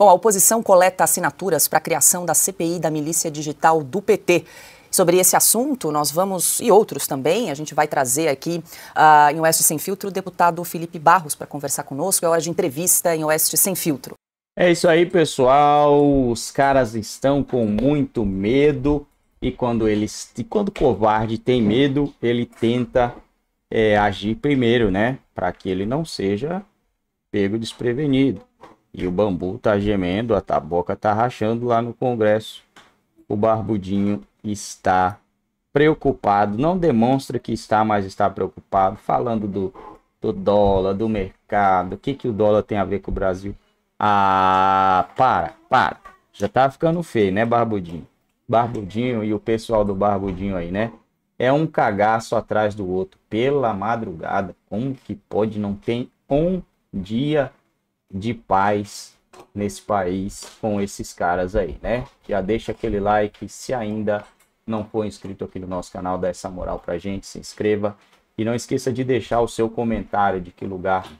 Bom, a oposição coleta assinaturas para a criação da CPI da milícia digital do PT. Sobre esse assunto, nós vamos, e outros também, a gente vai trazer aqui uh, em Oeste Sem Filtro o deputado Felipe Barros para conversar conosco. É hora de entrevista em Oeste Sem Filtro. É isso aí, pessoal. Os caras estão com muito medo e quando eles, e quando o covarde tem medo, ele tenta é, agir primeiro, né, para que ele não seja pego desprevenido. E o bambu tá gemendo, a taboca tá rachando lá no Congresso. O Barbudinho está preocupado, não demonstra que está, mas está preocupado, falando do, do dólar, do mercado, o que, que o dólar tem a ver com o Brasil. Ah, para, para. Já tá ficando feio, né, Barbudinho? Barbudinho e o pessoal do Barbudinho aí, né? É um cagaço atrás do outro, pela madrugada. Como que pode não ter um dia de paz nesse país com esses caras aí, né? Já deixa aquele like se ainda não for inscrito aqui no nosso canal, dá essa moral pra gente, se inscreva e não esqueça de deixar o seu comentário de que lugar,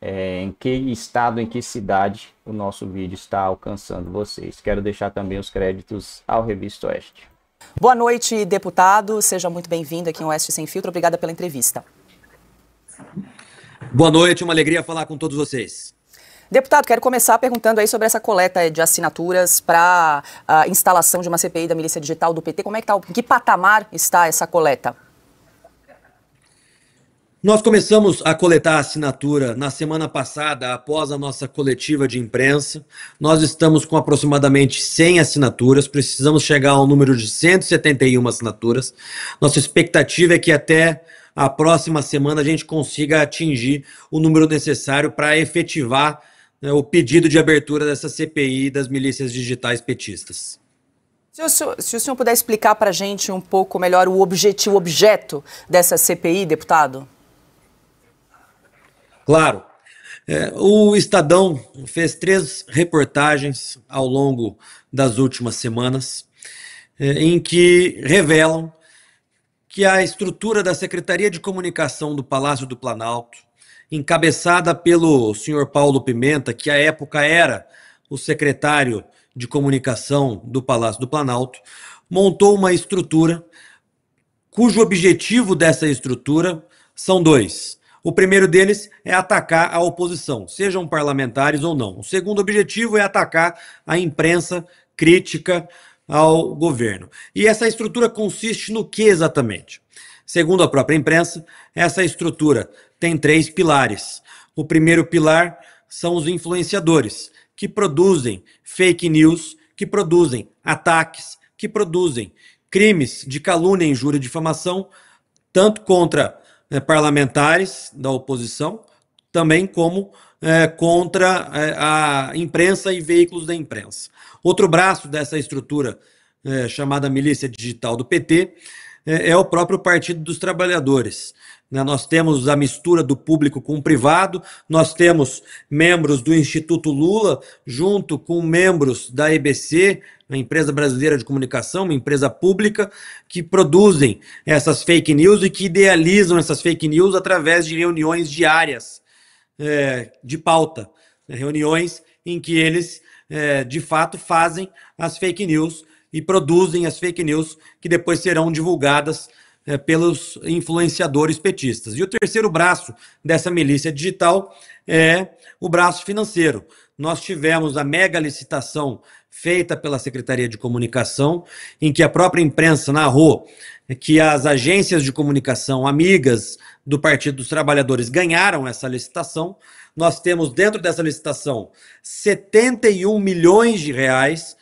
é, em que estado, em que cidade o nosso vídeo está alcançando vocês. Quero deixar também os créditos ao Revista Oeste. Boa noite, deputado. Seja muito bem-vindo aqui em Oeste Sem Filtro. Obrigada pela entrevista. Boa noite, uma alegria falar com todos vocês. Deputado, quero começar perguntando aí sobre essa coleta de assinaturas para a ah, instalação de uma CPI da milícia digital do PT. Como é que está, em que patamar está essa coleta? Nós começamos a coletar assinatura na semana passada, após a nossa coletiva de imprensa. Nós estamos com aproximadamente 100 assinaturas, precisamos chegar ao número de 171 assinaturas. Nossa expectativa é que até a próxima semana a gente consiga atingir o número necessário para efetivar é o pedido de abertura dessa CPI das milícias digitais petistas. Se o, senhor, se o senhor puder explicar para a gente um pouco melhor o objetivo, o objeto dessa CPI, deputado? Claro. É, o Estadão fez três reportagens ao longo das últimas semanas, é, em que revelam que a estrutura da Secretaria de Comunicação do Palácio do Planalto, encabeçada pelo senhor Paulo Pimenta, que à época era o secretário de comunicação do Palácio do Planalto, montou uma estrutura cujo objetivo dessa estrutura são dois. O primeiro deles é atacar a oposição, sejam parlamentares ou não. O segundo objetivo é atacar a imprensa crítica ao governo. E essa estrutura consiste no que exatamente? Segundo a própria imprensa, essa estrutura tem três pilares. O primeiro pilar são os influenciadores, que produzem fake news, que produzem ataques, que produzem crimes de calúnia, injúria e difamação, tanto contra né, parlamentares da oposição, também como é, contra é, a imprensa e veículos da imprensa. Outro braço dessa estrutura é, chamada milícia digital do PT é, é o próprio Partido dos Trabalhadores. Né? Nós temos a mistura do público com o privado, nós temos membros do Instituto Lula, junto com membros da EBC, a empresa brasileira de comunicação, uma empresa pública, que produzem essas fake news e que idealizam essas fake news através de reuniões diárias é, de pauta, né? reuniões em que eles, é, de fato, fazem as fake news e produzem as fake news que depois serão divulgadas é, pelos influenciadores petistas. E o terceiro braço dessa milícia digital é o braço financeiro. Nós tivemos a mega licitação feita pela Secretaria de Comunicação, em que a própria imprensa narrou que as agências de comunicação amigas do Partido dos Trabalhadores ganharam essa licitação. Nós temos dentro dessa licitação 71 milhões de reais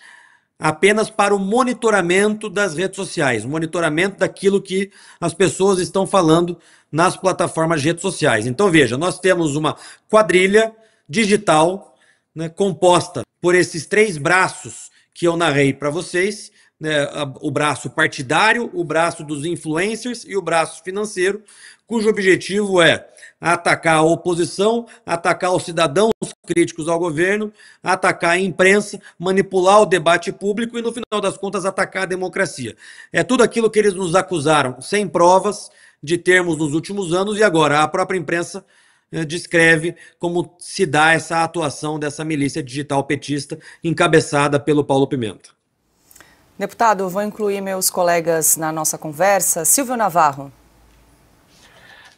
apenas para o monitoramento das redes sociais, monitoramento daquilo que as pessoas estão falando nas plataformas de redes sociais. Então veja, nós temos uma quadrilha digital né, composta por esses três braços que eu narrei para vocês, né, o braço partidário, o braço dos influencers e o braço financeiro, cujo objetivo é atacar a oposição, atacar o cidadão críticos ao governo, atacar a imprensa, manipular o debate público e, no final das contas, atacar a democracia. É tudo aquilo que eles nos acusaram, sem provas, de termos nos últimos anos, e agora a própria imprensa eh, descreve como se dá essa atuação dessa milícia digital petista encabeçada pelo Paulo Pimenta. Deputado, vou incluir meus colegas na nossa conversa. Silvio Navarro.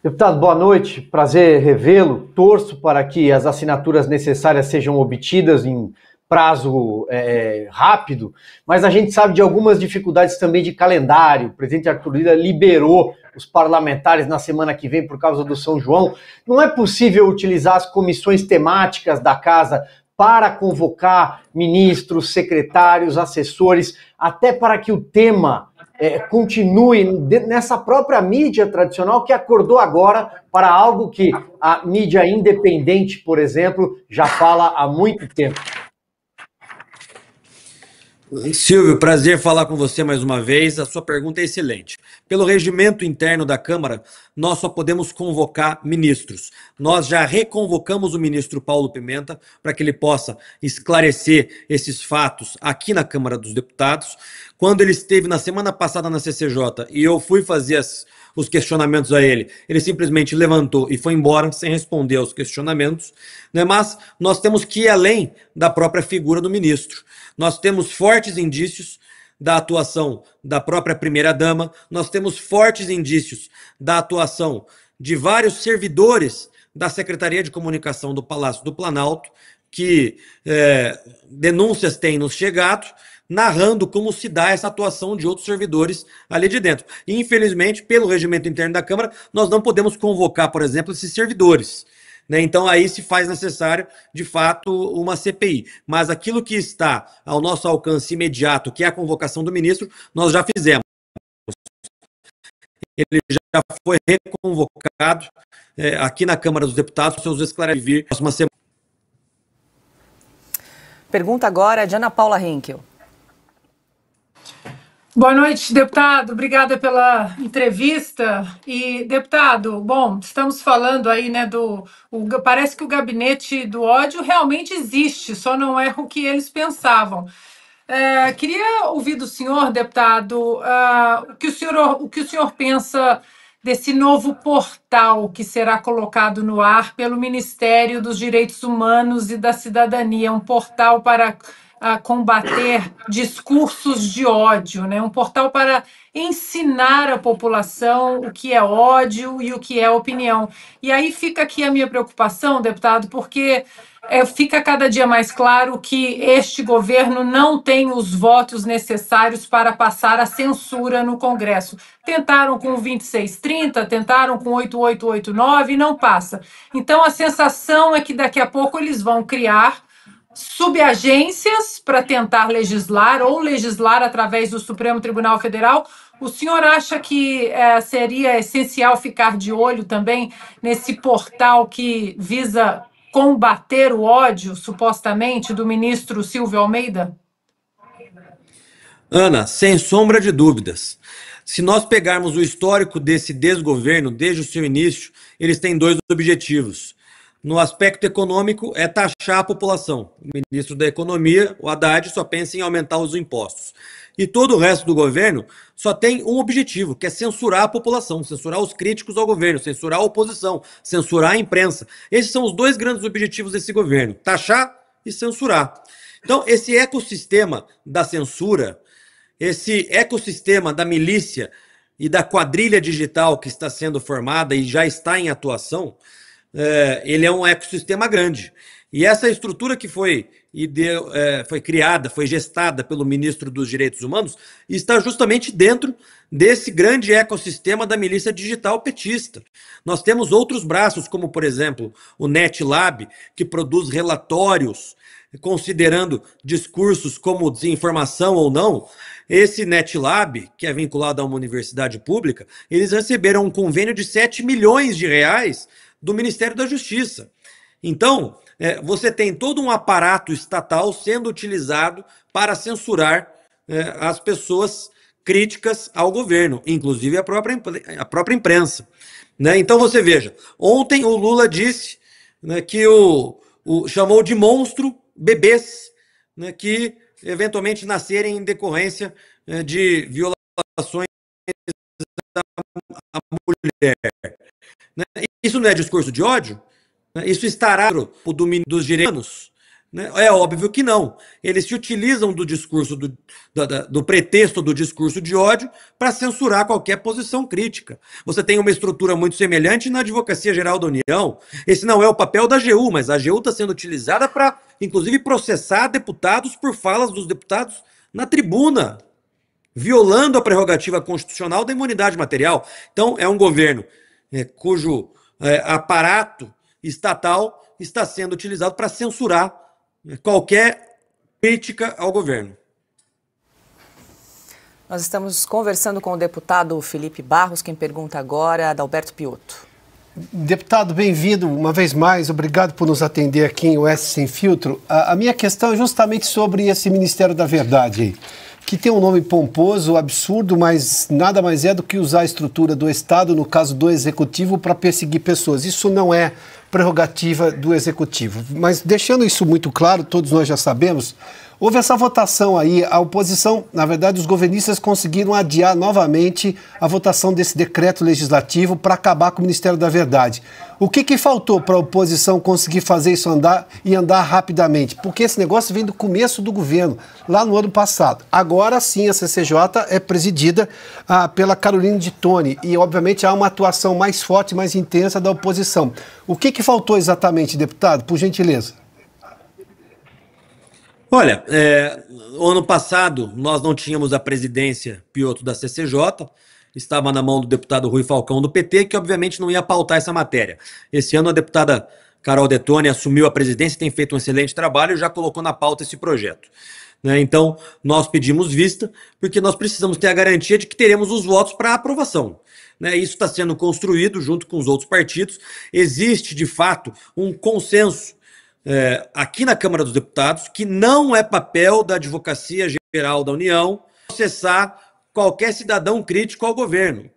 Deputado, boa noite. Prazer revê-lo. Torço para que as assinaturas necessárias sejam obtidas em prazo é, é, rápido, mas a gente sabe de algumas dificuldades também de calendário. O presidente Arthur Lira liberou os parlamentares na semana que vem por causa do São João. Não é possível utilizar as comissões temáticas da casa para convocar ministros, secretários, assessores, até para que o tema é, continue nessa própria mídia tradicional que acordou agora para algo que a mídia independente, por exemplo, já fala há muito tempo. Silvio, prazer falar com você mais uma vez. A sua pergunta é excelente. Pelo regimento interno da Câmara, nós só podemos convocar ministros. Nós já reconvocamos o ministro Paulo Pimenta para que ele possa esclarecer esses fatos aqui na Câmara dos Deputados. Quando ele esteve na semana passada na CCJ e eu fui fazer as, os questionamentos a ele. Ele simplesmente levantou e foi embora sem responder aos questionamentos. Né? Mas nós temos que ir além da própria figura do ministro. Nós temos fortes indícios da atuação da própria primeira-dama, nós temos fortes indícios da atuação de vários servidores da Secretaria de Comunicação do Palácio do Planalto, que é, denúncias têm nos chegado, narrando como se dá essa atuação de outros servidores ali de dentro. E, infelizmente, pelo regimento interno da Câmara, nós não podemos convocar, por exemplo, esses servidores. Né? Então, aí se faz necessário, de fato, uma CPI. Mas aquilo que está ao nosso alcance imediato, que é a convocação do ministro, nós já fizemos. Ele já foi reconvocado é, aqui na Câmara dos Deputados, seus esclarecimentos próxima semana. Pergunta agora de Ana Paula Henkel. Boa noite, deputado. Obrigada pela entrevista. E, deputado, bom, estamos falando aí, né, do. O, parece que o gabinete do ódio realmente existe, só não é o que eles pensavam. É, queria ouvir do senhor, deputado, uh, que o, senhor, o que o senhor pensa desse novo portal que será colocado no ar pelo Ministério dos Direitos Humanos e da Cidadania um portal para a combater discursos de ódio, né? um portal para ensinar a população o que é ódio e o que é opinião. E aí fica aqui a minha preocupação, deputado, porque é, fica cada dia mais claro que este governo não tem os votos necessários para passar a censura no Congresso. Tentaram com 2630, tentaram com 8889 e não passa. Então a sensação é que daqui a pouco eles vão criar subagências para tentar legislar ou legislar através do Supremo Tribunal Federal. O senhor acha que é, seria essencial ficar de olho também nesse portal que visa combater o ódio, supostamente, do ministro Silvio Almeida? Ana, sem sombra de dúvidas. Se nós pegarmos o histórico desse desgoverno desde o seu início, eles têm dois objetivos no aspecto econômico, é taxar a população. O ministro da Economia, o Haddad, só pensa em aumentar os impostos. E todo o resto do governo só tem um objetivo, que é censurar a população, censurar os críticos ao governo, censurar a oposição, censurar a imprensa. Esses são os dois grandes objetivos desse governo: taxar e censurar. Então, esse ecossistema da censura, esse ecossistema da milícia e da quadrilha digital que está sendo formada e já está em atuação, é, ele é um ecossistema grande. E essa estrutura que foi, deu, é, foi criada, foi gestada pelo ministro dos Direitos Humanos, está justamente dentro desse grande ecossistema da milícia digital petista. Nós temos outros braços, como, por exemplo, o NetLab, que produz relatórios considerando discursos como desinformação ou não, esse NetLab, que é vinculado a uma universidade pública, eles receberam um convênio de 7 milhões de reais do Ministério da Justiça. Então, é, você tem todo um aparato estatal sendo utilizado para censurar é, as pessoas críticas ao governo, inclusive a própria, a própria imprensa. Né? Então, você veja, ontem o Lula disse né, que o, o, chamou de monstro bebês né, que eventualmente nascerem em decorrência né, de violações à mulher. Né? Isso não é discurso de ódio? Né? Isso estará no domínio dos direitos? Né? É óbvio que não. Eles se utilizam do discurso, do, do, do pretexto do discurso de ódio para censurar qualquer posição crítica. Você tem uma estrutura muito semelhante na Advocacia Geral da União. Esse não é o papel da AGU, mas a AGU está sendo utilizada para, inclusive, processar deputados por falas dos deputados na tribuna, violando a prerrogativa constitucional da imunidade material. Então, é um governo é, cujo é, aparato estatal está sendo utilizado para censurar é, qualquer crítica ao governo. Nós estamos conversando com o deputado Felipe Barros, quem pergunta agora, é Adalberto Piotto. Deputado, bem-vindo uma vez mais. Obrigado por nos atender aqui em Oeste Sem Filtro. A, a minha questão é justamente sobre esse Ministério da Verdade que tem um nome pomposo, absurdo, mas nada mais é do que usar a estrutura do Estado, no caso do Executivo, para perseguir pessoas. Isso não é prerrogativa do Executivo. Mas deixando isso muito claro, todos nós já sabemos, Houve essa votação aí, a oposição, na verdade, os governistas conseguiram adiar novamente a votação desse decreto legislativo para acabar com o Ministério da Verdade. O que, que faltou para a oposição conseguir fazer isso andar e andar rapidamente? Porque esse negócio vem do começo do governo, lá no ano passado. Agora sim, a CCJ é presidida ah, pela Carolina de Tone e, obviamente, há uma atuação mais forte, mais intensa da oposição. O que, que faltou exatamente, deputado, por gentileza? Olha, é, ano passado nós não tínhamos a presidência Piotr da CCJ, estava na mão do deputado Rui Falcão do PT, que obviamente não ia pautar essa matéria. Esse ano a deputada Carol Detone assumiu a presidência, tem feito um excelente trabalho e já colocou na pauta esse projeto. Né? Então, nós pedimos vista, porque nós precisamos ter a garantia de que teremos os votos para aprovação. Né? Isso está sendo construído junto com os outros partidos. Existe, de fato, um consenso é, aqui na Câmara dos Deputados que não é papel da Advocacia Geral da União processar qualquer cidadão crítico ao governo.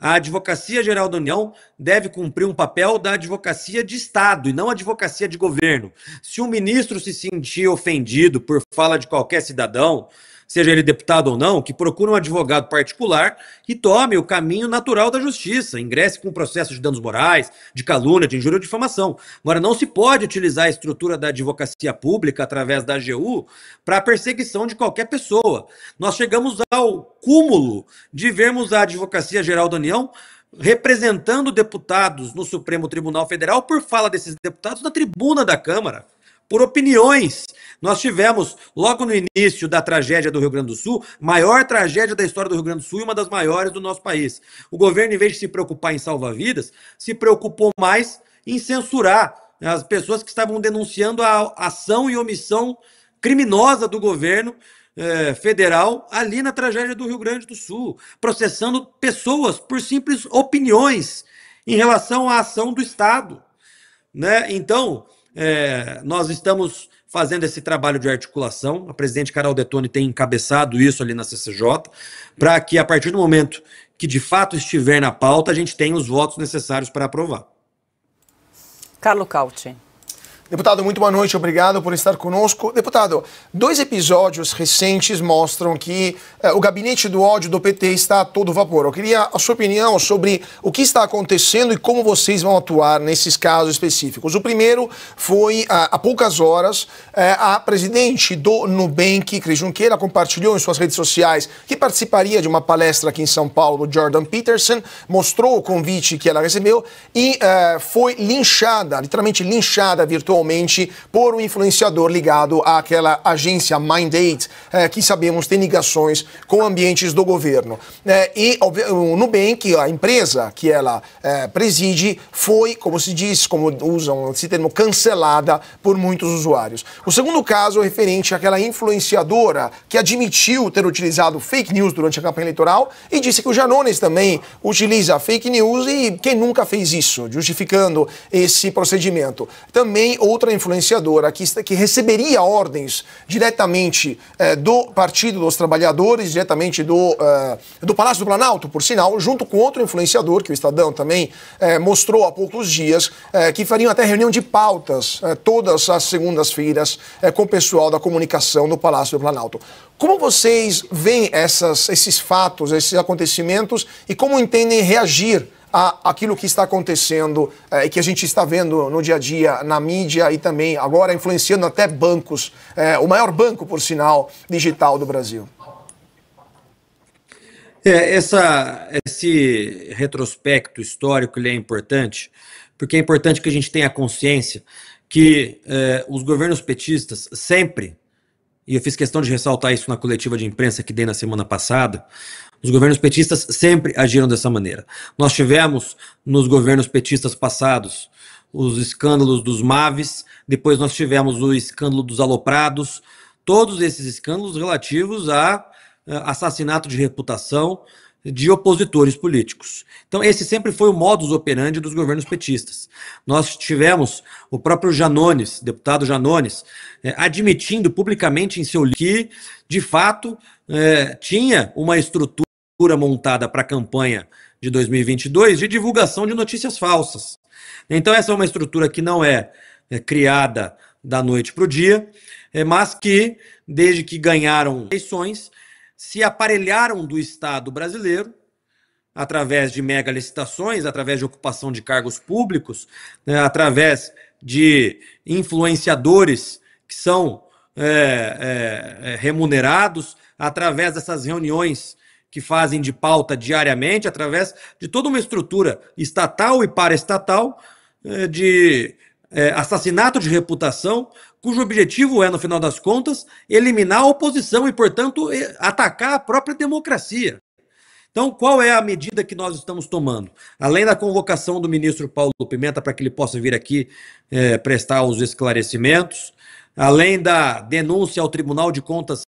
A Advocacia Geral da União deve cumprir um papel da advocacia de Estado e não advocacia de governo. Se um ministro se sentir ofendido por fala de qualquer cidadão, seja ele deputado ou não, que procure um advogado particular e tome o caminho natural da justiça, ingresse com processo de danos morais, de calúnia, de injúria ou difamação. Agora, não se pode utilizar a estrutura da advocacia pública através da AGU para perseguição de qualquer pessoa. Nós chegamos ao cúmulo de vermos a Advocacia Geral da União representando deputados no Supremo Tribunal Federal por fala desses deputados na tribuna da Câmara por opiniões. Nós tivemos, logo no início da tragédia do Rio Grande do Sul, maior tragédia da história do Rio Grande do Sul e uma das maiores do nosso país. O governo, em vez de se preocupar em salvar vidas, se preocupou mais em censurar né, as pessoas que estavam denunciando a ação e omissão criminosa do governo eh, federal ali na tragédia do Rio Grande do Sul, processando pessoas por simples opiniões em relação à ação do Estado. Né? Então, é, nós estamos fazendo esse trabalho de articulação. A presidente Carol Detone tem encabeçado isso ali na CCJ, para que a partir do momento que de fato estiver na pauta, a gente tenha os votos necessários para aprovar. Carlo Cauti. Deputado, muito boa noite, obrigado por estar conosco. Deputado, dois episódios recentes mostram que eh, o gabinete do ódio do PT está a todo vapor. Eu queria a sua opinião sobre o que está acontecendo e como vocês vão atuar nesses casos específicos. O primeiro foi, ah, há poucas horas, eh, a presidente do Nubank, Cris Junqueira, compartilhou em suas redes sociais que participaria de uma palestra aqui em São Paulo, Jordan Peterson, mostrou o convite que ela recebeu e eh, foi linchada, literalmente linchada virtualmente eventualmente por um influenciador ligado àquela agência Mindate, é, que sabemos tem ligações com ambientes do governo. É, e o Nubank, a empresa que ela é, preside, foi, como se diz, como usam esse termo, cancelada por muitos usuários. O segundo caso é referente àquela influenciadora que admitiu ter utilizado fake news durante a campanha eleitoral e disse que o Janones também utiliza fake news e quem nunca fez isso, justificando esse procedimento. Também outra influenciadora que, que receberia ordens diretamente eh, do Partido dos Trabalhadores, diretamente do, eh, do Palácio do Planalto, por sinal, junto com outro influenciador, que o Estadão também eh, mostrou há poucos dias, que fariam até reunião de pautas todas as segundas-feiras com o pessoal da comunicação no Palácio do Planalto. Como vocês veem essas, esses fatos, esses acontecimentos e como entendem reagir? a, aquilo que está acontecendo eh, e é, que a gente está vendo no dia a dia, na mídia e também agora influenciando até bancos, é, o maior banco, por sinal, digital do Brasil? É, essa, esse retrospecto histórico ele é importante, porque é importante que a gente tenha consciência que eh, os governos petistas sempre e eu fiz questão de ressaltar isso na coletiva de imprensa que dei na semana passada, os governos petistas sempre agiram dessa maneira. Nós tivemos nos governos petistas passados os escândalos dos Maves, depois nós tivemos o escândalo dos aloprados, todos esses escândalos relativos a eh, assassinato de reputação, de opositores políticos. Então, esse sempre foi o modus operandi dos governos petistas. Nós tivemos o próprio Janones, deputado Janones, eh, admitindo publicamente em seu livro que, de fato, eh, tinha uma estrutura montada para a campanha de 2022 de divulgação de notícias falsas. Então, essa é uma estrutura que não é, é criada da noite para o dia, eh, mas que, desde que ganharam eleições, se aparelharam do Estado brasileiro através de mega licitações, através de ocupação de cargos públicos, né, através de influenciadores que são é, é, é remunerados, através dessas reuniões que fazem de pauta diariamente, através de toda uma estrutura estatal e paraestatal é, de é, assassinato de reputação cujo objetivo é, no final das contas, eliminar a oposição e, portanto, atacar a própria democracia. Então, qual é a medida que nós estamos tomando? Além da convocação do ministro Paulo Pimenta para que ele possa vir aqui é, prestar os esclarecimentos, além da denúncia ao Tribunal de Contas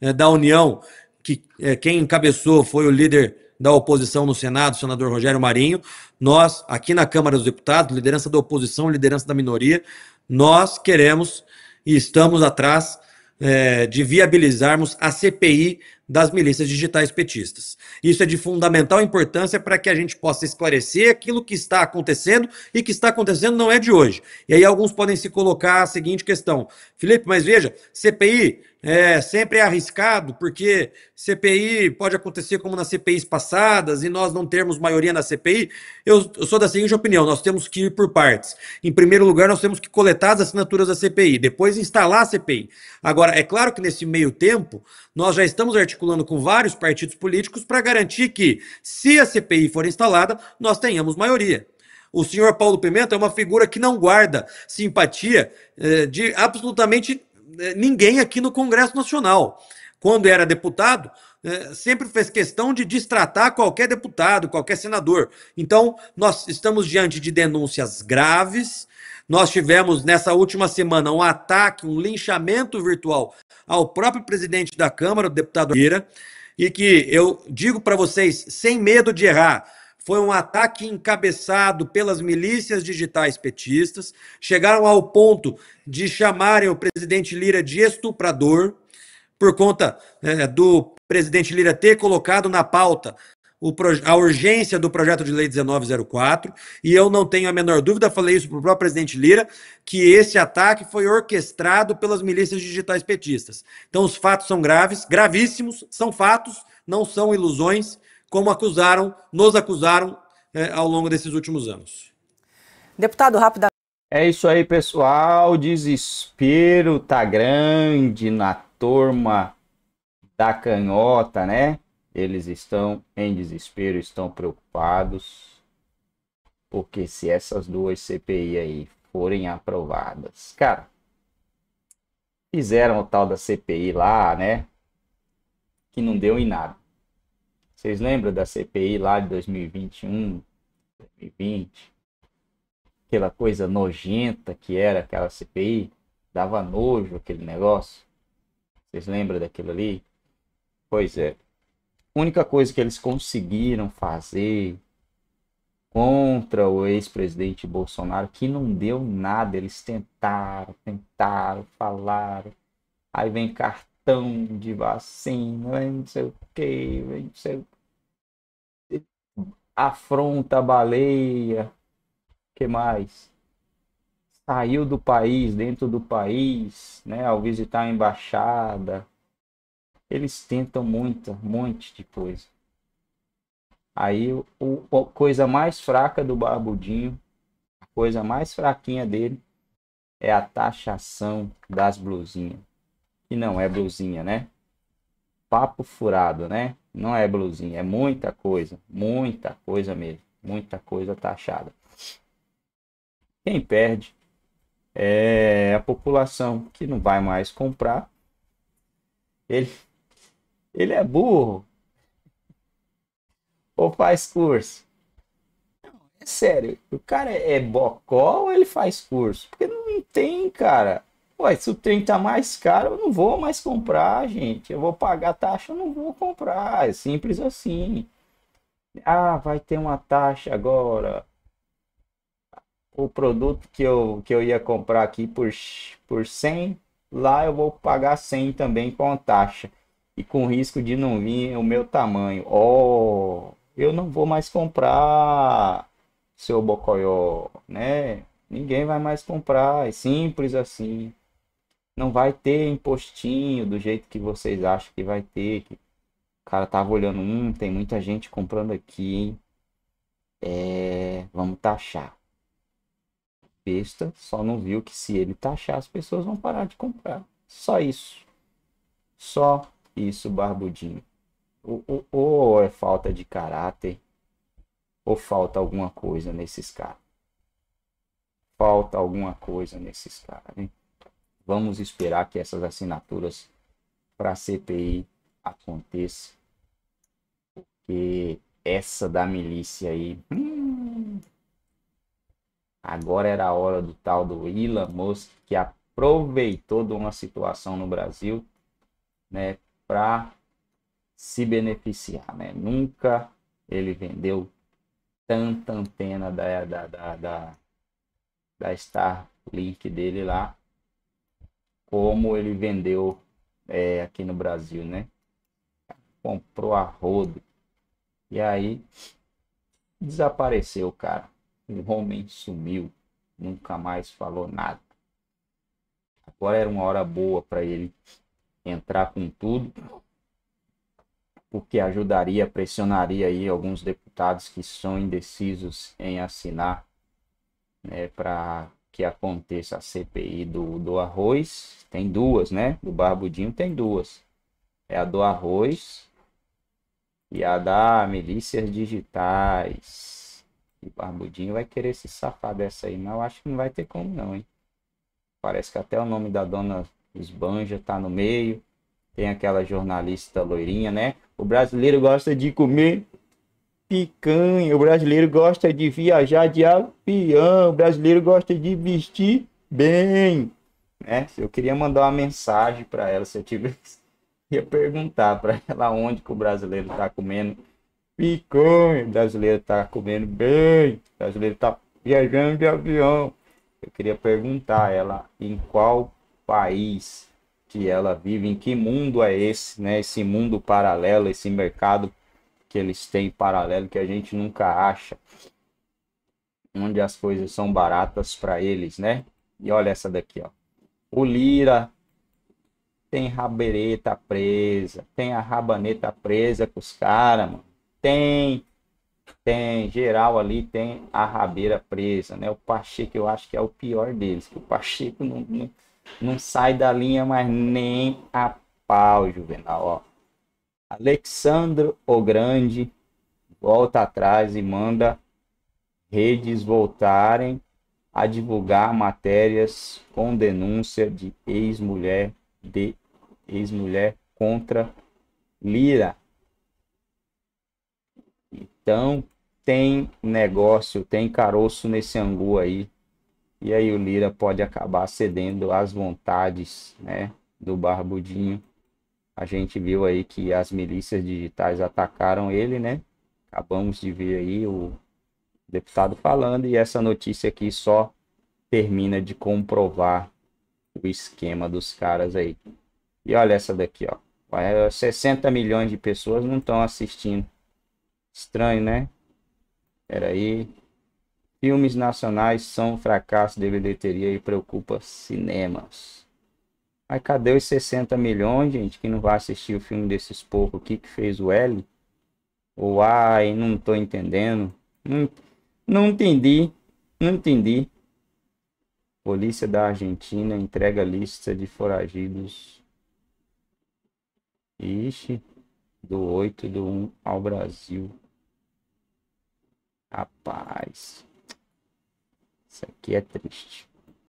é, da União, que é, quem encabeçou foi o líder da oposição no Senado, o senador Rogério Marinho, nós, aqui na Câmara dos Deputados, liderança da oposição, liderança da minoria, nós queremos e estamos atrás é, de viabilizarmos a CPI das milícias digitais petistas. Isso é de fundamental importância para que a gente possa esclarecer aquilo que está acontecendo e que está acontecendo não é de hoje. E aí alguns podem se colocar a seguinte questão: Felipe, mas veja, CPI é sempre é arriscado porque CPI pode acontecer como nas CPIs passadas e nós não termos maioria na CPI. Eu, eu sou da seguinte opinião: nós temos que ir por partes. Em primeiro lugar, nós temos que coletar as assinaturas da CPI, depois instalar a CPI. Agora, é claro que nesse meio tempo nós já estamos articulando articulando com vários partidos políticos para garantir que, se a CPI for instalada, nós tenhamos maioria. O senhor Paulo Pimenta é uma figura que não guarda simpatia eh, de absolutamente eh, ninguém aqui no Congresso Nacional. Quando era deputado, eh, sempre fez questão de distratar qualquer deputado, qualquer senador. Então, nós estamos diante de denúncias graves nós tivemos nessa última semana um ataque, um linchamento virtual ao próprio presidente da Câmara, o deputado Ira, e que eu digo para vocês, sem medo de errar, foi um ataque encabeçado pelas milícias digitais petistas, chegaram ao ponto de chamarem o presidente Lira de estuprador, por conta né, do presidente Lira ter colocado na pauta a urgência do projeto de lei 1904, e eu não tenho a menor dúvida, falei isso para o próprio presidente Lira, que esse ataque foi orquestrado pelas milícias digitais petistas. Então, os fatos são graves, gravíssimos, são fatos, não são ilusões, como acusaram, nos acusaram é, ao longo desses últimos anos. Deputado, rapidamente. É isso aí, pessoal. desespero tá grande na turma da canhota, né? Eles estão em desespero, estão preocupados, porque se essas duas CPI aí forem aprovadas, cara, fizeram o tal da CPI lá, né? Que não deu em nada. Vocês lembram da CPI lá de 2021, 2020? Aquela coisa nojenta que era aquela CPI, dava nojo aquele negócio. Vocês lembram daquilo ali? Pois é única coisa que eles conseguiram fazer contra o ex-presidente Bolsonaro, que não deu nada, eles tentaram, tentaram, falaram, aí vem cartão de vacina, vem não sei o que, vem não sei o quê Afronta a baleia, que mais? Saiu do país, dentro do país, né, ao visitar a embaixada eles tentam muita, um monte de coisa. Aí o, a coisa mais fraca do Barbudinho, a coisa mais fraquinha dele é a taxação das blusinhas. E não é blusinha, né? Papo furado, né? Não é blusinha, é muita coisa, muita coisa mesmo, muita coisa taxada. Quem perde é a população que não vai mais comprar. Ele ele é burro. Ou faz curso? Não, é sério. O cara é bocó ou ele faz curso? Porque não tem, cara. Ué, se o trem tá mais caro, eu não vou mais comprar, gente. Eu vou pagar taxa, eu não vou comprar. É simples assim. Ah, vai ter uma taxa agora. O produto que eu, que eu ia comprar aqui por, por 100, lá eu vou pagar 100 também com a taxa e com risco de não vir é o meu tamanho. Oh, eu não vou mais comprar, seu Bocoyó, né? Ninguém vai mais comprar, é simples assim. Não vai ter impostinho do jeito que vocês acham que vai ter. O cara tava olhando, hum, tem muita gente comprando aqui, hein? É, vamos taxar. Besta só não viu que se ele taxar, as pessoas vão parar de comprar. Só isso. Só isso, barbudinho. Ou, ou, ou é falta de caráter, ou falta alguma coisa nesses caras. Falta alguma coisa nesses caras. Hein? Vamos esperar que essas assinaturas para a CPI aconteça. Porque essa da milícia aí. Hum, agora era a hora do tal do Elon Musk, que aproveitou de uma situação no Brasil, né, para se beneficiar, né? Nunca ele vendeu tanta antena da, da, da, da, da Starlink dele lá, como ele vendeu é, aqui no Brasil, né? Comprou a rodo. E aí desapareceu, cara. O homem sumiu, nunca mais falou nada. Agora era uma hora boa para ele entrar com tudo, porque ajudaria, pressionaria aí alguns deputados que são indecisos em assinar né, para que aconteça a CPI do, do arroz. Tem duas, né? Do Barbudinho tem duas. É a do arroz e a da milícias digitais. E o Barbudinho vai querer se safar dessa aí, não. Acho que não vai ter como não, hein? Parece que até o nome da dona os Banja tá no meio. Tem aquela jornalista loirinha, né? O brasileiro gosta de comer picanha. O brasileiro gosta de viajar de avião. O brasileiro gosta de vestir bem. Né? Eu queria mandar uma mensagem para ela se eu tivesse. Ia perguntar para ela onde que o brasileiro tá comendo picanha. O brasileiro tá comendo bem. O brasileiro tá viajando de avião. Eu queria perguntar a ela em qual país que ela vive, em que mundo é esse, né? Esse mundo paralelo, esse mercado que eles têm paralelo que a gente nunca acha, onde as coisas são baratas para eles, né? E olha essa daqui, ó. O Lira tem rabereta presa, tem a rabaneta presa com os caras, mano. Tem, tem, geral ali tem a rabeira presa, né? O Pacheco eu acho que é o pior deles, que o Pacheco não, não não sai da linha, mas nem a pau, Juvenal. Ó. Alexandre o Grande volta atrás e manda redes voltarem a divulgar matérias com denúncia de ex-mulher de ex-mulher contra Lira. Então tem negócio, tem caroço nesse angu aí e aí o Lira pode acabar cedendo às vontades né, do Barbudinho. A gente viu aí que as milícias digitais atacaram ele, né? Acabamos de ver aí o deputado falando e essa notícia aqui só termina de comprovar o esquema dos caras aí. E olha essa daqui, ó. 60 milhões de pessoas não estão assistindo. Estranho, né? Peraí. aí. Filmes nacionais são um fracasso de bilheteria e preocupa cinemas. Mas cadê os 60 milhões, gente, que não vai assistir o filme desses poucos aqui que fez o L? Ou ai, não tô entendendo. Não, não entendi. Não entendi. Polícia da Argentina entrega lista de foragidos. Ixi, do 8 do 1 ao Brasil. Rapaz. Isso aqui é triste.